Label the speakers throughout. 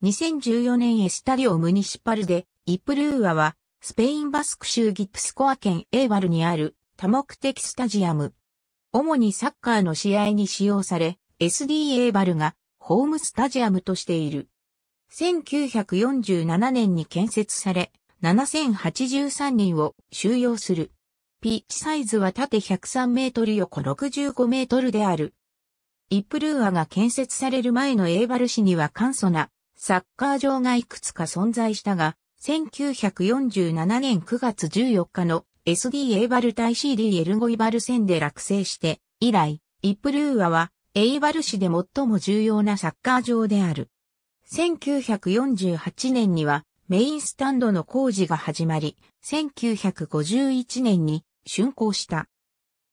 Speaker 1: 2014年エスタリオムニシパルで、イプルーアは、スペインバスク州ギプスコア県エーバルにある多目的スタジアム。主にサッカーの試合に使用され、SD エーバルがホームスタジアムとしている。1947年に建設され、7083人を収容する。ピッチサイズは縦103メートル横65メートルである。イップルーアが建設される前のエーバル市には簡素なサッカー場がいくつか存在したが、1947年9月14日の SD エイバル対 CD エルゴイバル戦で落成して、以来、イプルーアはエイバル市で最も重要なサッカー場である。1948年にはメインスタンドの工事が始まり、1951年に竣工した。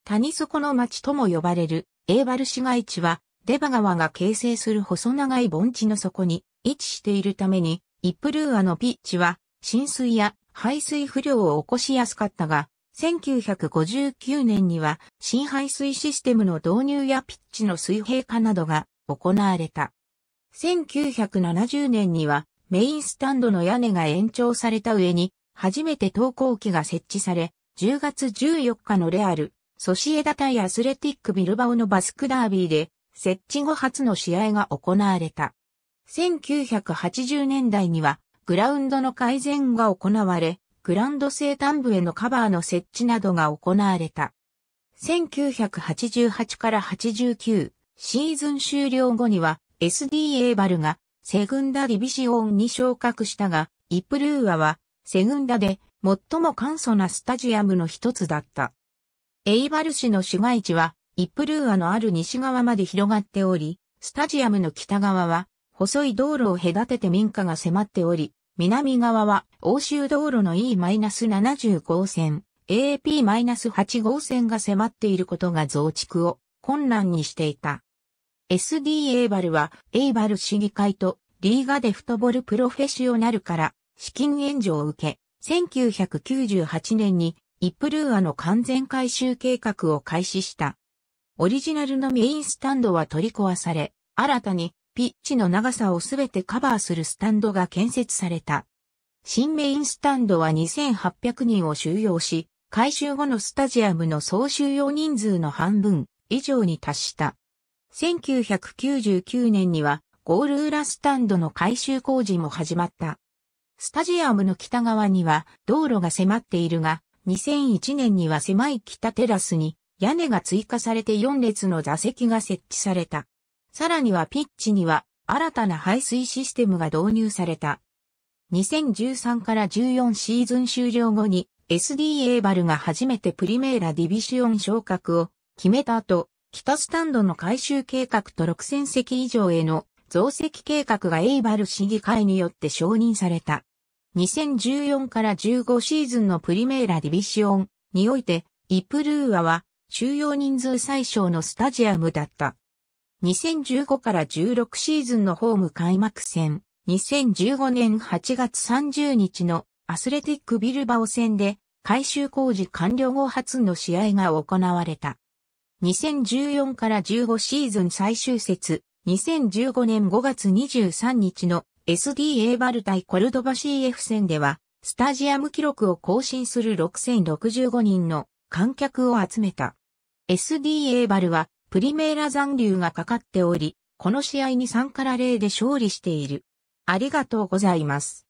Speaker 1: 谷底の町とも呼ばれるエイバル市街地は、デバ川が形成する細長い盆地の底に位置しているために、イプルーアのピッチは浸水や排水不良を起こしやすかったが、1959年には新排水システムの導入やピッチの水平化などが行われた。1970年にはメインスタンドの屋根が延長された上に初めて投光機が設置され、10月14日のレアル、ソシエダ対アスレティックビルバオのバスクダービーで設置後初の試合が行われた。1980年代にはグラウンドの改善が行われ、グランド生誕部へのカバーの設置などが行われた。1988から89シーズン終了後には SD エバルがセグンダディビシオンに昇格したが、イプルーアはセグンダで最も簡素なスタジアムの一つだった。エイバル市の市街地はイプルーアのある西側まで広がっており、スタジアムの北側は細い道路を隔てて民家が迫っており、南側は欧州道路の e 7 5線、AP-8 号線が迫っていることが増築を困難にしていた。SD エイバルは、エイバル市議会とリーガデフトボルプロフェッショナルから資金援助を受け、1998年にイップルーアの完全改修計画を開始した。オリジナルのメインスタンドは取り壊され、新たにピッチの長さをすべてカバーするスタンドが建設された。新メインスタンドは2800人を収容し、改修後のスタジアムの総収容人数の半分以上に達した。1999年にはゴール裏スタンドの改修工事も始まった。スタジアムの北側には道路が迫っているが、2001年には狭い北テラスに屋根が追加されて4列の座席が設置された。さらにはピッチには新たな排水システムが導入された。2013から14シーズン終了後に SDA バルが初めてプリメーラディビシオン昇格を決めた後、北スタンドの改修計画と6000席以上への増席計画がエイバル市議会によって承認された。2014から15シーズンのプリメーラディビシオンにおいて、イプルーアは収容人数最小のスタジアムだった。2015から16シーズンのホーム開幕戦、2015年8月30日のアスレティックビルバオ戦で改修工事完了後初の試合が行われた。2014から15シーズン最終節、2015年5月23日の SDA バル対コルドバ CF 戦では、スタジアム記録を更新する6065人の観客を集めた。SDA バルはプリメーラ残留がかかっており、この試合に3から0で勝利している。ありがとうございます。